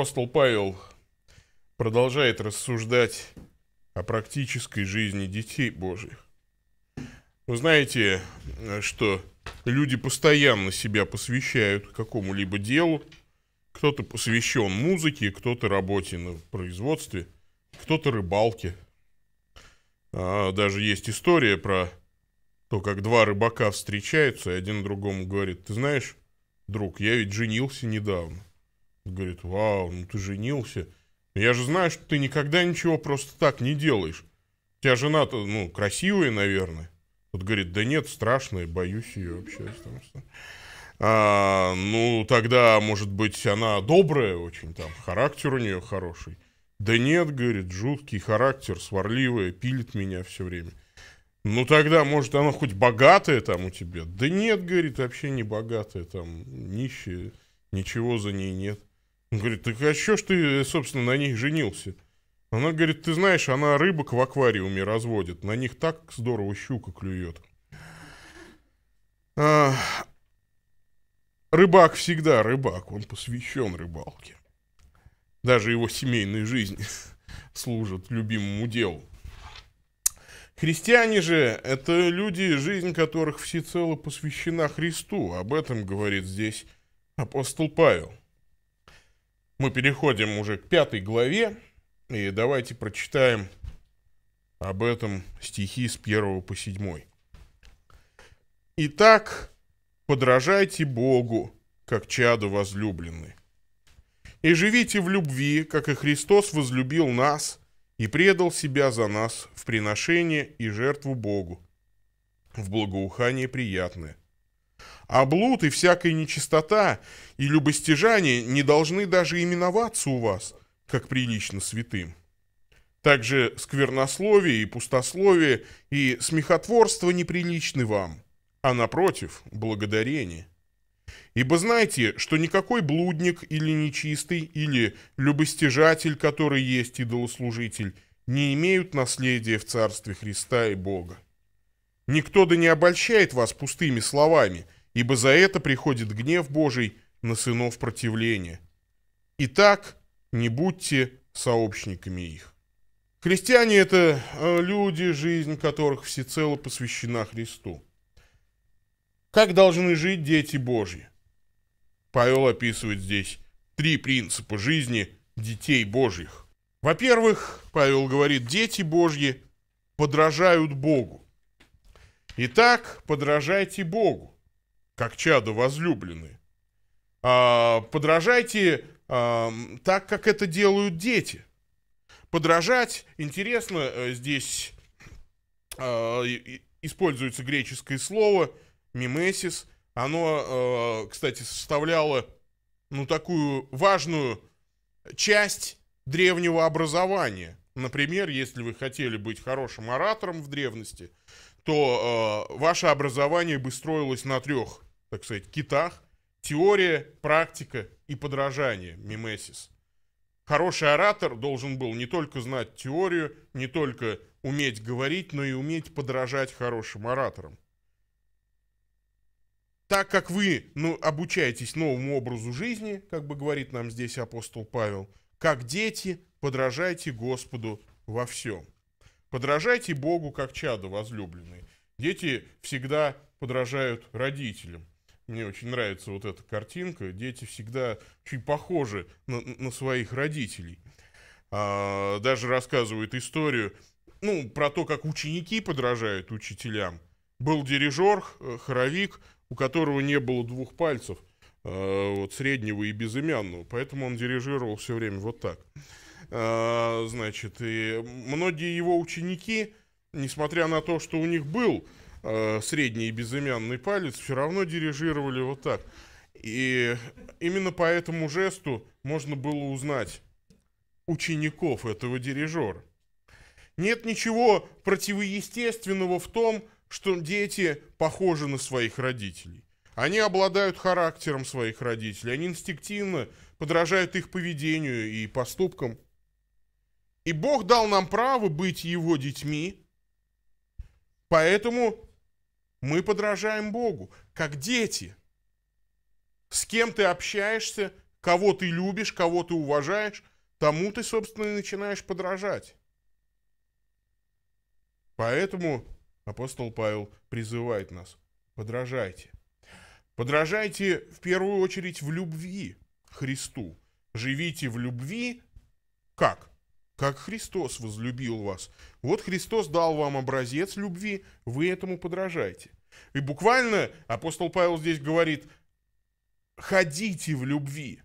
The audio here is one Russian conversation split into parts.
апостол Павел продолжает рассуждать о практической жизни детей Божьих. Вы знаете, что люди постоянно себя посвящают какому-либо делу. Кто-то посвящен музыке, кто-то работе на производстве, кто-то рыбалке. А, даже есть история про то, как два рыбака встречаются, и один другому говорит, ты знаешь, друг, я ведь женился недавно. Говорит, вау, ну ты женился. Ну, я же знаю, что ты никогда ничего просто так не делаешь. У тебя жена-то, ну, красивая, наверное. Вот говорит, да нет, страшная, боюсь ее вообще. Потому что... а, ну, тогда, может быть, она добрая очень, там, характер у нее хороший. Да нет, говорит, жуткий характер, сварливая, пилит меня все время. Ну тогда, может, она хоть богатая там у тебя? Да нет, говорит, вообще не богатая, там, нищая, ничего за ней нет говорит, так а что ж ты, э, собственно, на них женился? Она говорит, ты знаешь, она рыбок в аквариуме разводит. На них так здорово щука клюет. А, рыбак всегда рыбак. Он посвящен рыбалке. Даже его семейная жизнь служит любимому делу. Христиане же – это люди, жизнь которых всецело посвящена Христу. Об этом говорит здесь апостол Павел мы переходим уже к пятой главе, и давайте прочитаем об этом стихи с первого по седьмой. «Итак, подражайте Богу, как чаду возлюблены, и живите в любви, как и Христос возлюбил нас и предал себя за нас в приношение и жертву Богу, в благоухание приятное» А блуд и всякая нечистота и любостяжание не должны даже именоваться у вас, как прилично святым. Также сквернословие и пустословие и смехотворство неприличны вам, а напротив – благодарение. Ибо знайте, что никакой блудник или нечистый, или любостяжатель, который есть идолослужитель, не имеют наследия в Царстве Христа и Бога. Никто да не обольщает вас пустыми словами – ибо за это приходит гнев Божий на сынов противления. Итак, не будьте сообщниками их. Христиане – это э, люди, жизнь которых всецело посвящена Христу. Как должны жить дети Божьи? Павел описывает здесь три принципа жизни детей Божьих. Во-первых, Павел говорит, дети Божьи подражают Богу. Итак, подражайте Богу как чаду возлюблены. А, подражайте а, так, как это делают дети. Подражать, интересно, э, здесь а, используется греческое слово «мимесис». Оно, а, кстати, составляло ну, такую важную часть древнего образования. Например, если вы хотели быть хорошим оратором в древности, то э, ваше образование бы строилось на трех так сказать, китах. Теория, практика и подражание, мимесис. Хороший оратор должен был не только знать теорию, не только уметь говорить, но и уметь подражать хорошим ораторам. Так как вы ну, обучаетесь новому образу жизни, как бы говорит нам здесь апостол Павел, как дети, подражайте Господу во всем. Подражайте Богу, как чадо возлюбленные. Дети всегда подражают родителям. Мне очень нравится вот эта картинка. Дети всегда чуть похожи на, на своих родителей. А, даже рассказывают историю, ну, про то, как ученики подражают учителям. Был дирижер, э, хоровик, у которого не было двух пальцев, а, вот среднего и безымянного, поэтому он дирижировал все время вот так. А, значит, и многие его ученики, несмотря на то, что у них был Э, средний и безымянный палец, все равно дирижировали вот так. И именно по этому жесту можно было узнать учеников этого дирижера. Нет ничего противоестественного в том, что дети похожи на своих родителей. Они обладают характером своих родителей, они инстинктивно подражают их поведению и поступкам. И Бог дал нам право быть его детьми, поэтому мы подражаем Богу, как дети. С кем ты общаешься, кого ты любишь, кого ты уважаешь, тому ты, собственно, и начинаешь подражать. Поэтому апостол Павел призывает нас, подражайте. Подражайте в первую очередь в любви Христу. Живите в любви как? как Христос возлюбил вас. Вот Христос дал вам образец любви, вы этому подражаете. И буквально апостол Павел здесь говорит, ходите в любви.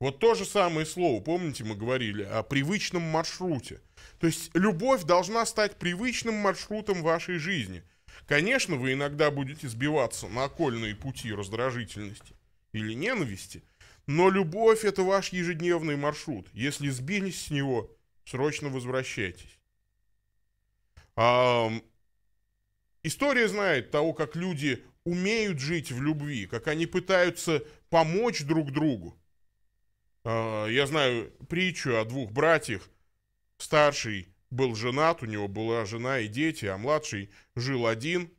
Вот то же самое слово, помните, мы говорили о привычном маршруте. То есть любовь должна стать привычным маршрутом вашей жизни. Конечно, вы иногда будете сбиваться на окольные пути раздражительности или ненависти, но любовь – это ваш ежедневный маршрут. Если сбились с него – срочно возвращайтесь. А, история знает того, как люди умеют жить в любви, как они пытаются помочь друг другу. А, я знаю притчу о двух братьях. Старший был женат, у него была жена и дети, а младший жил один.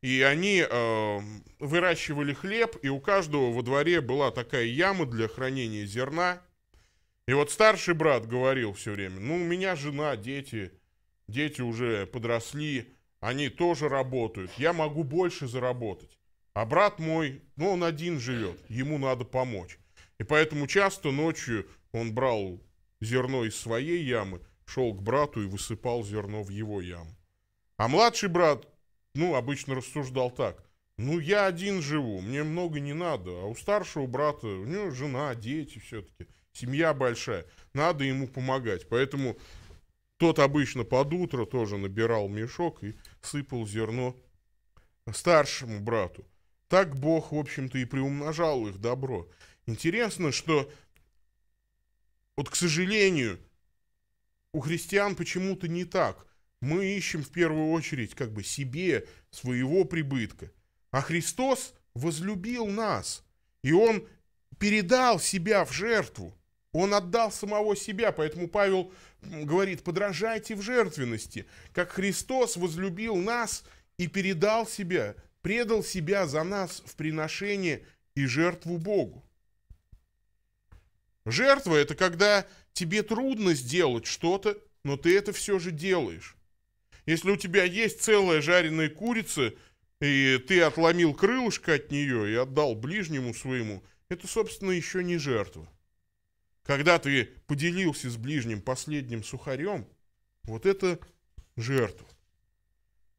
И они э, выращивали хлеб, и у каждого во дворе была такая яма для хранения зерна. И вот старший брат говорил все время, ну, у меня жена, дети, дети уже подросли, они тоже работают, я могу больше заработать. А брат мой, ну, он один живет, ему надо помочь. И поэтому часто ночью он брал зерно из своей ямы, шел к брату и высыпал зерно в его яму. А младший брат, ну, обычно рассуждал так. Ну, я один живу, мне много не надо. А у старшего брата, у него жена, дети все-таки – семья большая, надо ему помогать. Поэтому тот обычно под утро тоже набирал мешок и сыпал зерно старшему брату. Так Бог, в общем-то, и приумножал их добро. Интересно, что вот, к сожалению, у христиан почему-то не так. Мы ищем в первую очередь как бы себе, своего прибытка. А Христос возлюбил нас, и Он передал себя в жертву. Он отдал самого себя, поэтому Павел говорит, подражайте в жертвенности, как Христос возлюбил нас и передал себя, предал себя за нас в приношение и жертву Богу. Жертва – это когда тебе трудно сделать что-то, но ты это все же делаешь. Если у тебя есть целая жареная курица, и ты отломил крылышко от нее и отдал ближнему своему, это, собственно, еще не жертва когда ты поделился с ближним последним сухарем, вот это жертва.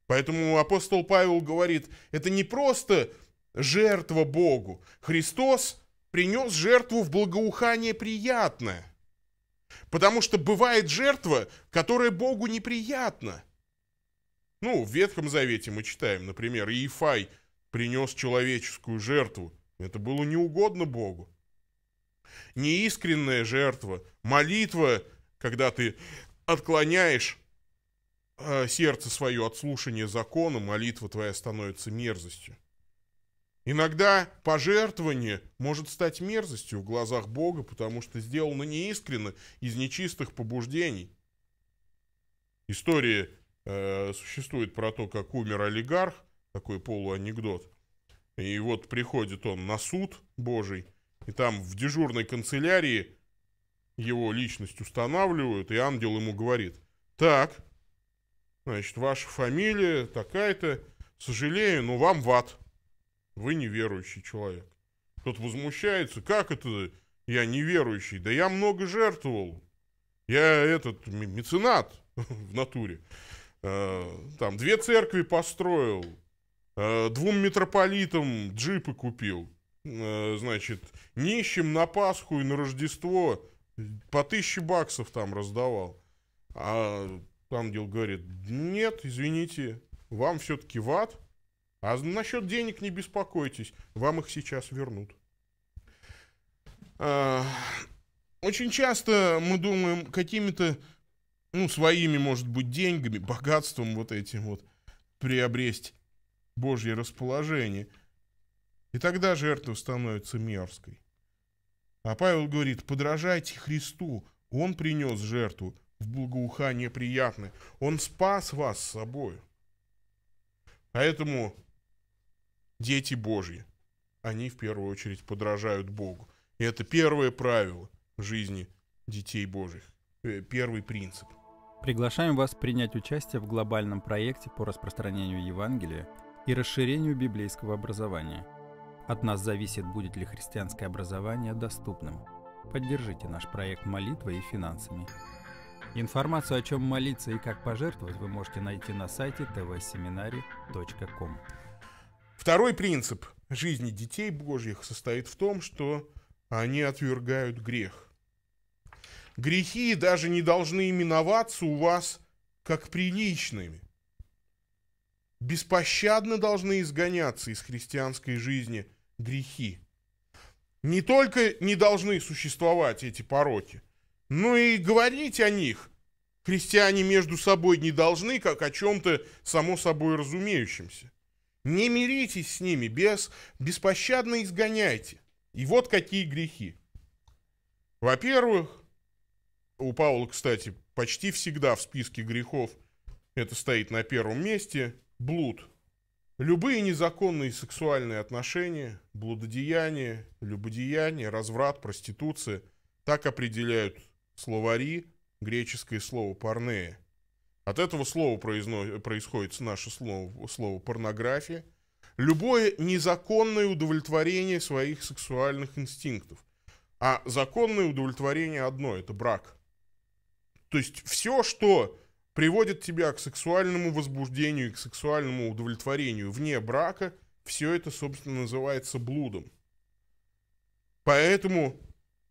Поэтому апостол Павел говорит, это не просто жертва Богу. Христос принес жертву в благоухание приятное. Потому что бывает жертва, которая Богу неприятна. Ну, в Ветхом Завете мы читаем, например, Иефай принес человеческую жертву. Это было неугодно Богу неискренная жертва, молитва, когда ты отклоняешь э, сердце свое от слушания закона, молитва твоя становится мерзостью. Иногда пожертвование может стать мерзостью в глазах Бога, потому что сделано неискренно, из нечистых побуждений. История э, существует про то, как умер олигарх, такой полуанекдот. И вот приходит он на суд Божий – и там в дежурной канцелярии его личность устанавливают, и ангел ему говорит, так, значит, ваша фамилия такая-то, сожалею, но вам в ад. Вы неверующий человек. Тот возмущается, как это я неверующий? Да я много жертвовал. Я этот меценат в натуре. Э, там две церкви построил, э, двум митрополитам джипы купил. Э, значит, нищим на Пасху и на Рождество э, по тысяче баксов там раздавал. А ангел говорит, нет, извините, вам все-таки в ад, а насчет денег не беспокойтесь, вам их сейчас вернут. А, очень часто мы думаем какими-то, ну, своими, может быть, деньгами, богатством вот этим вот приобрести Божье расположение – и тогда жертва становится мерзкой. А Павел говорит, подражайте Христу, Он принес жертву в благоухание приятное, Он спас вас с собой. Поэтому дети Божьи, они в первую очередь подражают Богу. И это первое правило жизни детей Божьих, э, первый принцип. Приглашаем вас принять участие в глобальном проекте по распространению Евангелия и расширению библейского образования – от нас зависит, будет ли христианское образование доступным. Поддержите наш проект молитвой и финансами. Информацию, о чем молиться и как пожертвовать, вы можете найти на сайте tvseminari.com. Второй принцип жизни детей Божьих состоит в том, что они отвергают грех. Грехи даже не должны именоваться у вас как приличными. Беспощадно должны изгоняться из христианской жизни – грехи. Не только не должны существовать эти пороки, но и говорить о них христиане между собой не должны, как о чем-то само собой разумеющемся. Не миритесь с ними, без, беспощадно изгоняйте. И вот какие грехи. Во-первых, у Павла, кстати, почти всегда в списке грехов это стоит на первом месте, блуд – Любые незаконные сексуальные отношения, блудодеяние, любодеяние, разврат, проституция – так определяют словари греческое слово «парнея». От этого слова произно... происходит наше слово, слово «порнография». Любое незаконное удовлетворение своих сексуальных инстинктов. А законное удовлетворение одно – это брак. То есть все, что приводит тебя к сексуальному возбуждению и к сексуальному удовлетворению вне брака, все это, собственно, называется блудом. Поэтому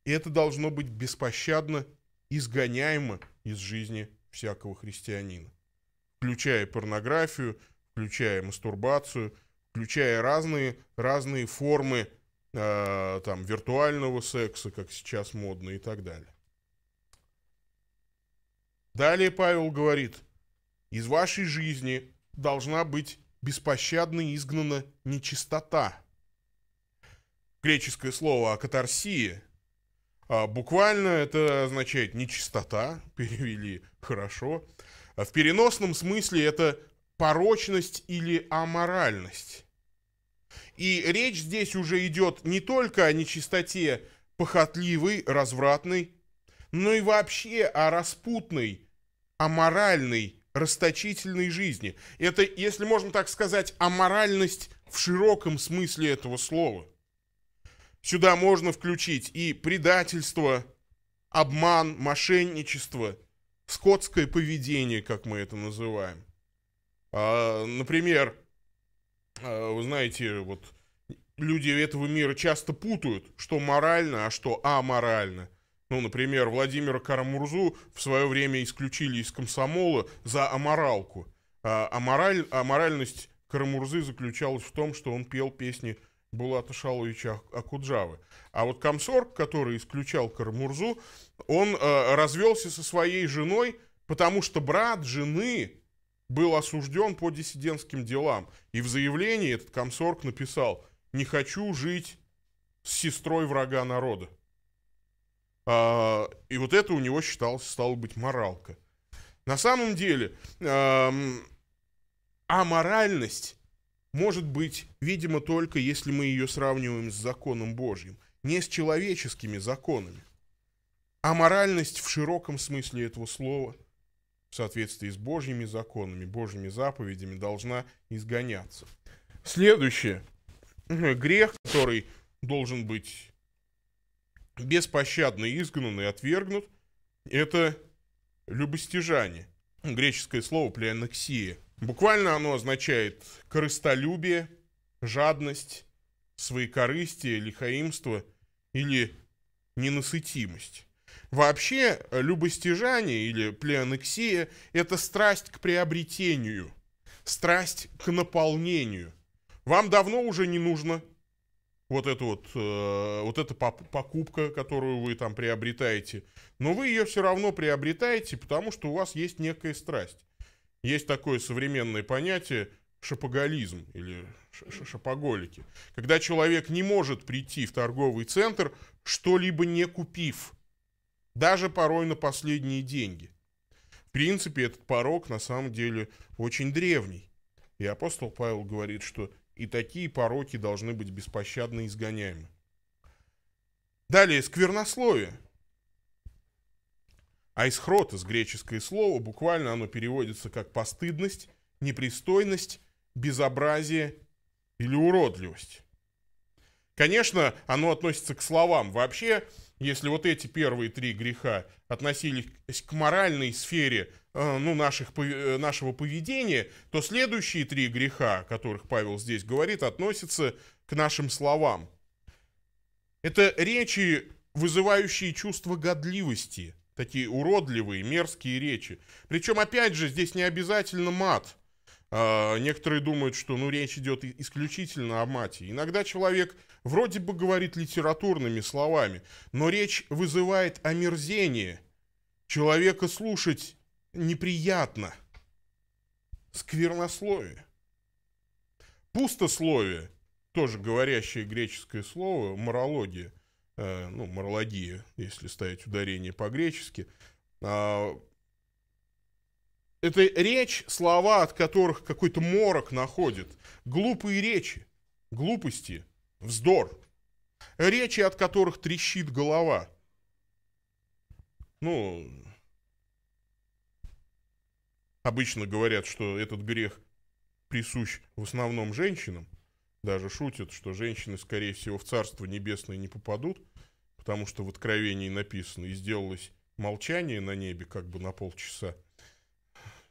это должно быть беспощадно изгоняемо из жизни всякого христианина, включая порнографию, включая мастурбацию, включая разные, разные формы э, там, виртуального секса, как сейчас модно и так далее. Далее Павел говорит, из вашей жизни должна быть беспощадно изгнана нечистота. Греческое слово «катарсия» а, буквально это означает «нечистота», перевели хорошо. А в переносном смысле это порочность или аморальность. И речь здесь уже идет не только о нечистоте похотливой, развратной, но ну и вообще о распутной, аморальной, расточительной жизни. Это, если можно так сказать, аморальность в широком смысле этого слова. Сюда можно включить и предательство, обман, мошенничество, скотское поведение, как мы это называем. А, например, а, вы знаете, вот люди этого мира часто путают, что морально, а что аморально – ну, например, Владимира Карамурзу в свое время исключили из комсомола за аморалку. А, амораль, аморальность Карамурзы заключалась в том, что он пел песни Булата Шаловича Акуджавы. А вот комсорг, который исключал Карамурзу, он э, развелся со своей женой, потому что брат жены был осужден по диссидентским делам. И в заявлении этот комсорг написал «Не хочу жить с сестрой врага народа». А, и вот это у него считалось, стало быть, моралка. На самом деле, аморальность а может быть, видимо, только если мы ее сравниваем с законом Божьим, не с человеческими законами. А моральность в широком смысле этого слова, в соответствии с Божьими законами, Божьими заповедями, должна изгоняться. Следующее. Грех, который должен быть беспощадно изгнан и отвергнут, это любостяжание. Греческое слово «плеонексия». Буквально оно означает корыстолюбие, жадность, своекорыстие, лихаимство или ненасытимость. Вообще, любостяжание или плеонексия – это страсть к приобретению, страсть к наполнению. Вам давно уже не нужно вот эту вот, э, вот эта покупка, которую вы там приобретаете, но вы ее все равно приобретаете, потому что у вас есть некая страсть. Есть такое современное понятие шапоголизм или шапоголики. Когда человек не может прийти в торговый центр, что-либо не купив, даже порой на последние деньги. В принципе, этот порог на самом деле очень древний. И апостол Павел говорит, что и такие пороки должны быть беспощадно изгоняемы. Далее, сквернословие. а из с греческое слово, буквально оно переводится как постыдность, непристойность, безобразие или уродливость. Конечно, оно относится к словам. Вообще, если вот эти первые три греха относились к моральной сфере Э, ну, наших, э, нашего поведения, то следующие три греха, о которых Павел здесь говорит, относятся к нашим словам. Это речи, вызывающие чувство годливости, такие уродливые, мерзкие речи. Причем, опять же, здесь не обязательно мат. А, некоторые думают, что ну, речь идет исключительно о мате. Иногда человек вроде бы говорит литературными словами, но речь вызывает омерзение. Человека слушать неприятно. Сквернословие. Пустословие, тоже говорящее греческое слово, морология, э, ну, морология, если ставить ударение по-гречески, э, это речь, слова, от которых какой-то морок находит. Глупые речи, глупости, вздор. Речи, от которых трещит голова. Ну, обычно говорят, что этот грех присущ в основном женщинам, даже шутят, что женщины, скорее всего, в Царство Небесное не попадут, потому что в Откровении написано, и сделалось молчание на небе как бы на полчаса,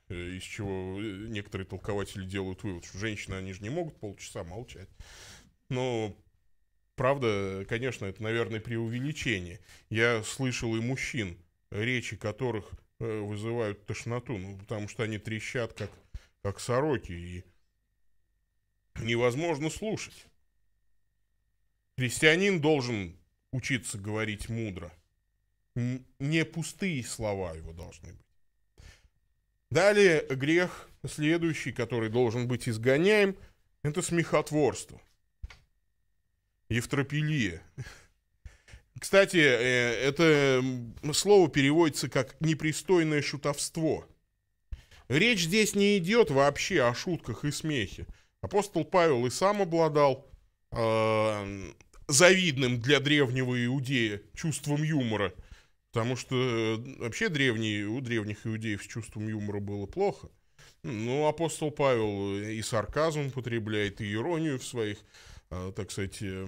э, из чего э, некоторые толкователи делают вывод, что женщины, они же не могут полчаса молчать. Но правда, конечно, это, наверное, преувеличение. Я слышал и мужчин, речи которых Э, вызывают тошноту, ну, потому что они трещат, как, как сороки, и невозможно слушать. Христианин должен учиться говорить мудро. Не пустые слова его должны быть. Далее грех следующий, который должен быть изгоняем, это смехотворство. Евтропилия. Кстати, э, это слово переводится как «непристойное шутовство». Речь здесь не идет вообще о шутках и смехе. Апостол Павел и сам обладал э, завидным для древнего иудея чувством юмора. Потому что э, вообще древние, у древних иудеев с чувством юмора было плохо. Ну, апостол Павел э, и сарказм потребляет, и иронию в своих, э, так сказать, э,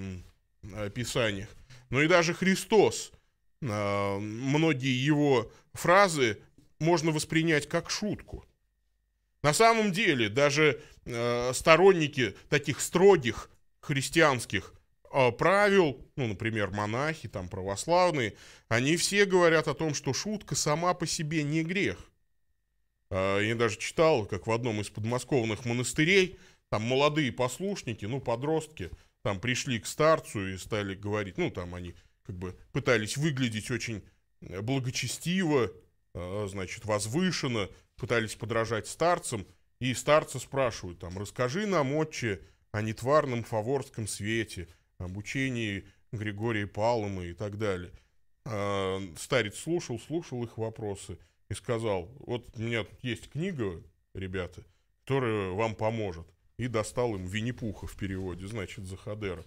описаниях. Но ну и даже Христос, а, многие его фразы можно воспринять как шутку. На самом деле, даже а, сторонники таких строгих христианских а, правил, ну, например, монахи, там, православные, они все говорят о том, что шутка сама по себе не грех. Я даже читал, как в одном из подмосковных монастырей, там молодые послушники, ну, подростки, там пришли к старцу и стали говорить, ну, там они как бы пытались выглядеть очень э, благочестиво, э, значит, возвышенно, пытались подражать старцам, и старцы спрашивают там, расскажи нам, отче, о нетварном фаворском свете, об учении Григория Палома и так далее. А, старец слушал, слушал их вопросы и сказал, вот у меня тут есть книга, ребята, которая вам поможет – и достал им Винни-Пуха в переводе, значит, Захадера.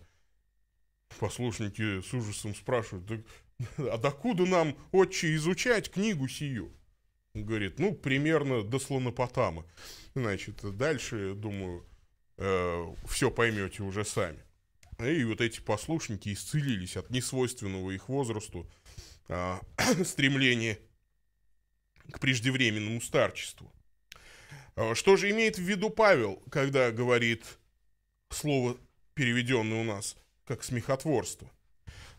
Послушники с ужасом спрашивают, да, а докуда нам, отче, изучать книгу сию? Он говорит, ну, примерно до слонопотама. Значит, дальше, думаю, э, все поймете уже сами. И вот эти послушники исцелились от несвойственного их возрасту э, стремления к преждевременному старчеству. А что же имеет в виду Павел, когда говорит слово, переведенное у нас как смехотворство?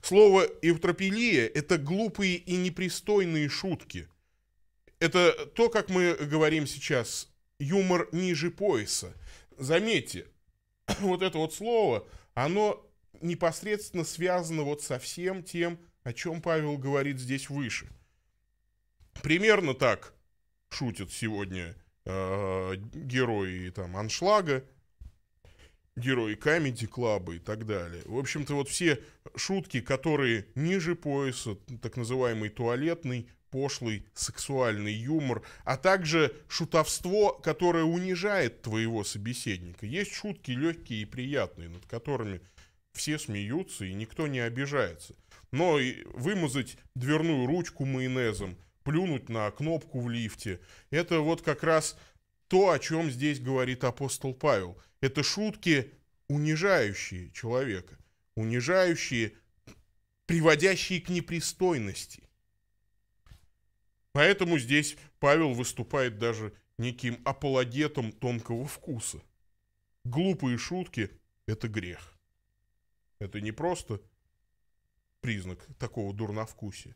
Слово «эвтропилия» — это глупые и непристойные шутки. Это то, как мы говорим сейчас, юмор ниже пояса. Заметьте, вот это вот слово, оно непосредственно связано вот со всем тем, о чем Павел говорит здесь выше. Примерно так шутят сегодня Э, герои там аншлага, герои камеди клаба и так далее. В общем-то, вот все шутки, которые ниже пояса, так называемый туалетный, пошлый, сексуальный юмор, а также шутовство, которое унижает твоего собеседника. Есть шутки легкие и приятные, над которыми все смеются и никто не обижается. Но и вымазать дверную ручку майонезом – плюнуть на кнопку в лифте. Это вот как раз то, о чем здесь говорит апостол Павел. Это шутки, унижающие человека, унижающие, приводящие к непристойности. Поэтому здесь Павел выступает даже неким апологетом тонкого вкуса. Глупые шутки – это грех. Это не просто признак такого дурновкусия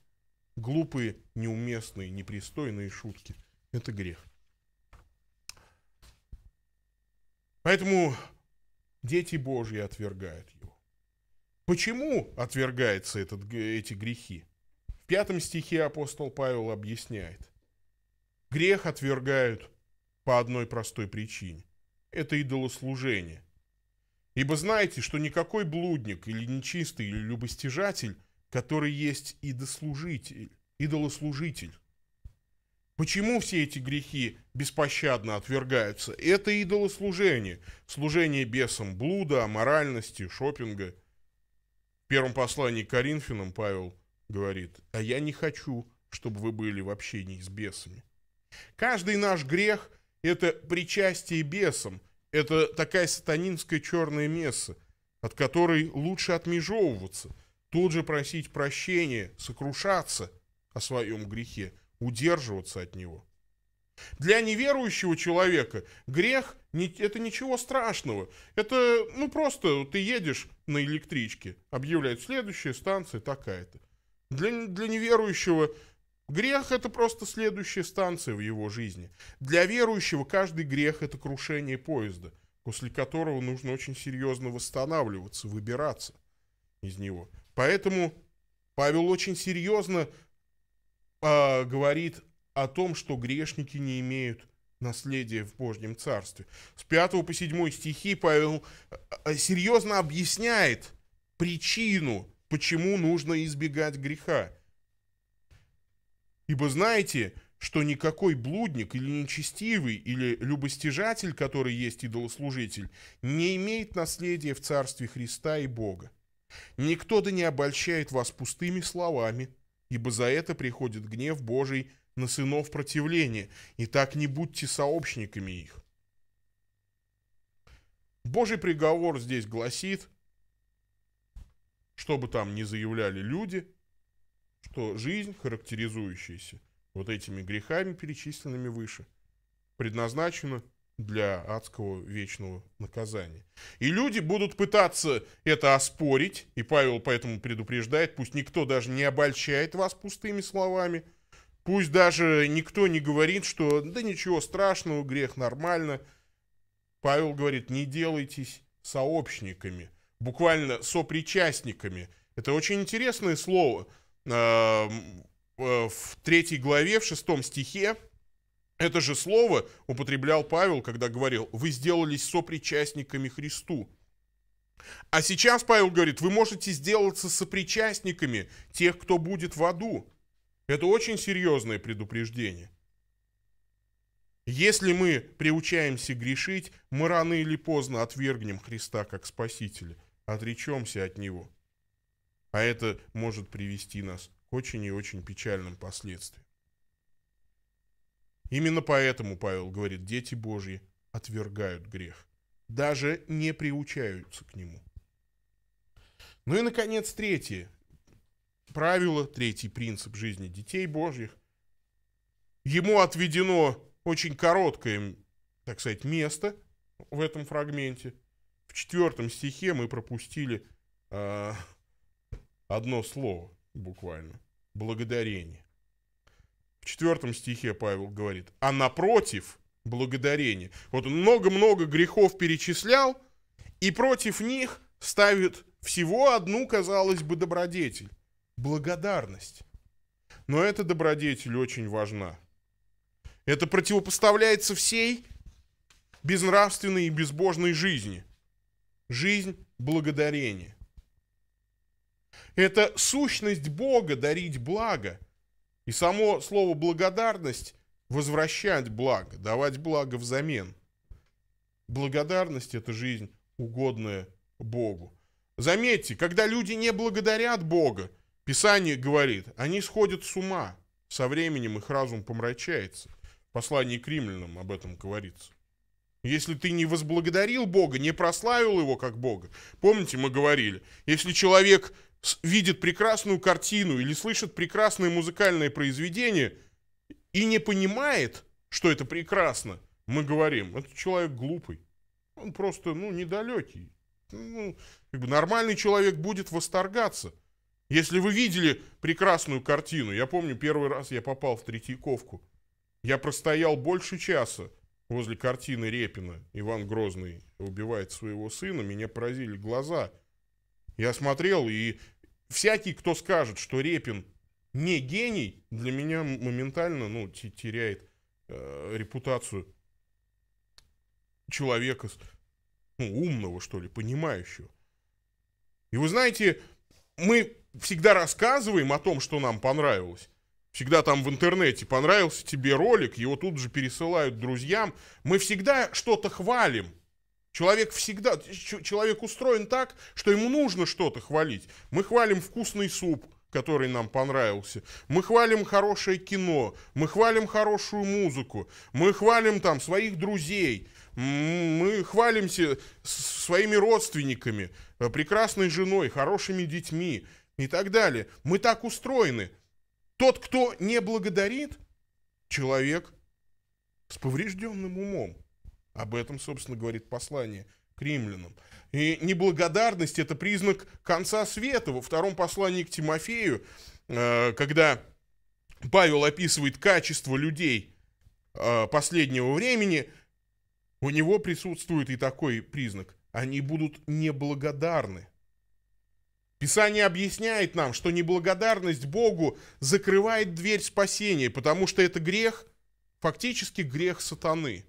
глупые, неуместные, непристойные шутки. Это грех. Поэтому дети Божьи отвергают его. Почему отвергаются этот, эти грехи? В пятом стихе апостол Павел объясняет. Грех отвергают по одной простой причине. Это идолослужение. Ибо знаете, что никакой блудник или нечистый или любостяжатель который есть идослужитель, идолослужитель. Почему все эти грехи беспощадно отвергаются? Это идолослужение, служение бесам блуда, аморальности, шопинга. В первом послании к Коринфянам Павел говорит, а я не хочу, чтобы вы были в общении с бесами. Каждый наш грех – это причастие бесам, это такая сатанинская черная месса, от которой лучше отмежевываться – Тут же просить прощения, сокрушаться о своем грехе, удерживаться от него. Для неверующего человека грех – это ничего страшного. Это, ну, просто ты едешь на электричке, объявляют следующая станция такая-то. Для, для неверующего грех – это просто следующая станция в его жизни. Для верующего каждый грех – это крушение поезда, после которого нужно очень серьезно восстанавливаться, выбираться из него. Поэтому Павел очень серьезно э, говорит о том, что грешники не имеют наследия в Божьем Царстве. С 5 по 7 стихи Павел а, серьезно объясняет причину, почему нужно избегать греха. Ибо знаете, что никакой блудник или нечестивый, или любостяжатель, который есть идолослужитель, не имеет наследия в Царстве Христа и Бога. Никто да не обольщает вас пустыми словами, ибо за это приходит гнев Божий на сынов противления, и так не будьте сообщниками их. Божий приговор здесь гласит, что бы там ни заявляли люди, что жизнь, характеризующаяся вот этими грехами, перечисленными выше, предназначена для адского вечного наказания. И люди будут пытаться это оспорить, и Павел поэтому предупреждает, пусть никто даже не обольщает вас пустыми словами, пусть даже никто не говорит, что да ничего страшного, грех нормально. Павел говорит, не делайтесь сообщниками, буквально сопричастниками. Это очень интересное слово. Э, э, в третьей главе, в шестом стихе, это же слово употреблял Павел, когда говорил, вы сделались сопричастниками Христу. А сейчас Павел говорит, вы можете сделаться сопричастниками тех, кто будет в аду. Это очень серьезное предупреждение. Если мы приучаемся грешить, мы рано или поздно отвергнем Христа как Спасителя, отречемся от Него. А это может привести нас к очень и очень печальным последствиям. Именно поэтому Павел говорит, дети Божьи отвергают грех, даже не приучаются к нему. Ну и, наконец, третье правило, третий принцип жизни детей Божьих. Ему отведено очень короткое, так сказать, место в этом фрагменте. В четвертом стихе мы пропустили э, одно слово буквально. Благодарение четвертом стихе Павел говорит, а напротив благодарение. Вот он много-много грехов перечислял, и против них ставит всего одну, казалось бы, добродетель – благодарность. Но эта добродетель очень важна. Это противопоставляется всей безнравственной и безбожной жизни. Жизнь благодарения. Это сущность Бога дарить благо – и само слово «благодарность» возвращать благо, давать благо взамен. Благодарность – это жизнь, угодная Богу. Заметьте, когда люди не благодарят Бога, Писание говорит, они сходят с ума. Со временем их разум помрачается. В послании к римлянам об этом говорится. Если ты не возблагодарил Бога, не прославил Его как Бога. Помните, мы говорили, если человек видит прекрасную картину или слышит прекрасное музыкальное произведение и не понимает, что это прекрасно, мы говорим, это человек глупый. Он просто, ну, недалекий. Ну, как бы нормальный человек будет восторгаться. Если вы видели прекрасную картину, я помню, первый раз я попал в Третьяковку. Я простоял больше часа возле картины Репина «Иван Грозный убивает своего сына». Меня поразили глаза – я смотрел, и всякий, кто скажет, что Репин не гений, для меня моментально ну, теряет э, репутацию человека ну, умного, что ли, понимающего. И вы знаете, мы всегда рассказываем о том, что нам понравилось. Всегда там в интернете понравился тебе ролик, его тут же пересылают друзьям. Мы всегда что-то хвалим – Человек всегда, человек устроен так, что ему нужно что-то хвалить. Мы хвалим вкусный суп, который нам понравился. Мы хвалим хорошее кино, мы хвалим хорошую музыку, мы хвалим там своих друзей, мы хвалимся своими родственниками, э, прекрасной женой, хорошими детьми и так далее. Мы так устроены. Тот, кто не благодарит, человек с поврежденным умом. Об этом, собственно, говорит послание к римлянам. И неблагодарность – это признак конца света. Во втором послании к Тимофею, э, когда Павел описывает качество людей э, последнего времени, у него присутствует и такой признак. Они будут неблагодарны. Писание объясняет нам, что неблагодарность Богу закрывает дверь спасения, потому что это грех, фактически грех сатаны –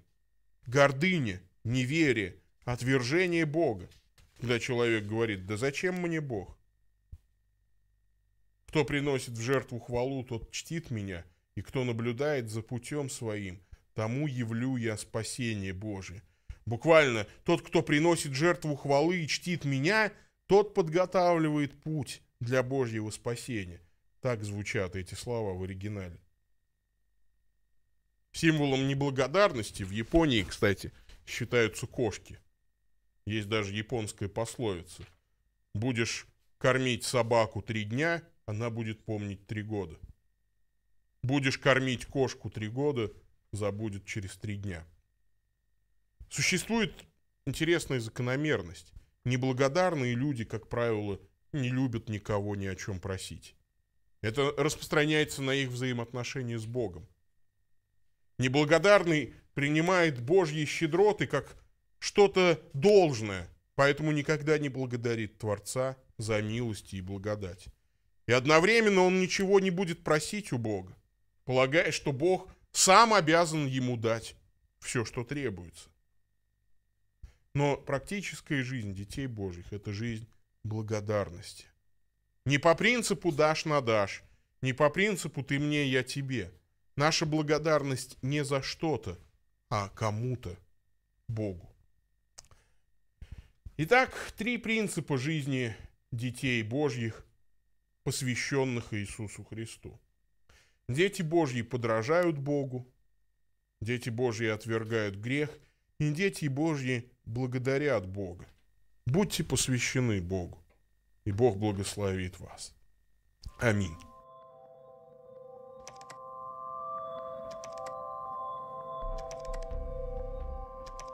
гордыне, неверие, отвержение Бога. Когда человек говорит, да зачем мне Бог? Кто приносит в жертву хвалу, тот чтит меня, и кто наблюдает за путем своим, тому явлю я спасение Божие. Буквально, тот, кто приносит жертву хвалы и чтит меня, тот подготавливает путь для Божьего спасения. Так звучат эти слова в оригинале. Символом неблагодарности в Японии, кстати, считаются кошки. Есть даже японская пословица. Будешь кормить собаку три дня, она будет помнить три года. Будешь кормить кошку три года, забудет через три дня. Существует интересная закономерность. Неблагодарные люди, как правило, не любят никого ни о чем просить. Это распространяется на их взаимоотношения с Богом. Неблагодарный принимает Божьи щедроты как что-то должное, поэтому никогда не благодарит Творца за милость и благодать. И одновременно он ничего не будет просить у Бога, полагая, что Бог сам обязан ему дать все, что требуется. Но практическая жизнь детей Божьих – это жизнь благодарности. Не по принципу «дашь на дашь», не по принципу «ты мне, я тебе», Наша благодарность не за что-то, а кому-то, Богу. Итак, три принципа жизни детей Божьих, посвященных Иисусу Христу. Дети Божьи подражают Богу, дети Божьи отвергают грех, и дети Божьи благодарят Бога. Будьте посвящены Богу, и Бог благословит вас. Аминь.